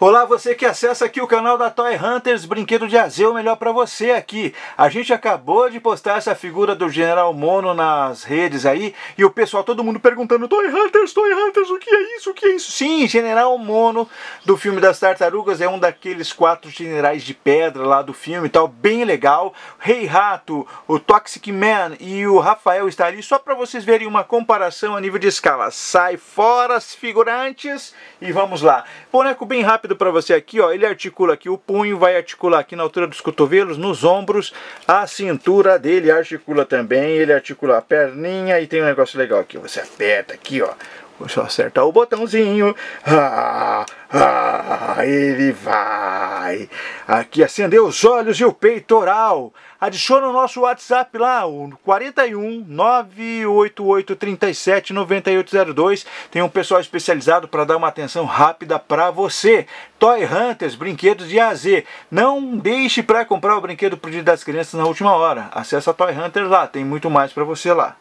Olá, você que acessa aqui o canal da Toy Hunters, brinquedo de Azeu, melhor para você aqui. A gente acabou de postar essa figura do General Mono nas redes aí, e o pessoal, todo mundo perguntando, Toy Hunters, Toy Hunters, o que é isso, o que é isso? Sim, General Mono, do filme das Tartarugas, é um daqueles quatro generais de pedra lá do filme e tal, bem legal. Rei hey Rato, o Toxic Man e o Rafael está ali, só para vocês verem uma comparação a nível de escala. Sai fora as figurantes e vamos lá. Boneco bem rápido rápido para você aqui, ó. Ele articula aqui o punho, vai articular aqui na altura dos cotovelos, nos ombros, a cintura dele articula também, ele articula a perninha e tem um negócio legal aqui. Você aperta aqui, ó. Só acertar o botãozinho, ah, ah, ele vai Pai. Aqui acendeu os olhos e o peitoral. Adiciona o nosso WhatsApp lá, o 41 37 9802. Tem um pessoal especializado para dar uma atenção rápida para você. Toy Hunters, brinquedos de AZ. Não deixe para comprar o brinquedo pro dia das crianças na última hora. Acesse a Toy Hunters lá, tem muito mais para você lá.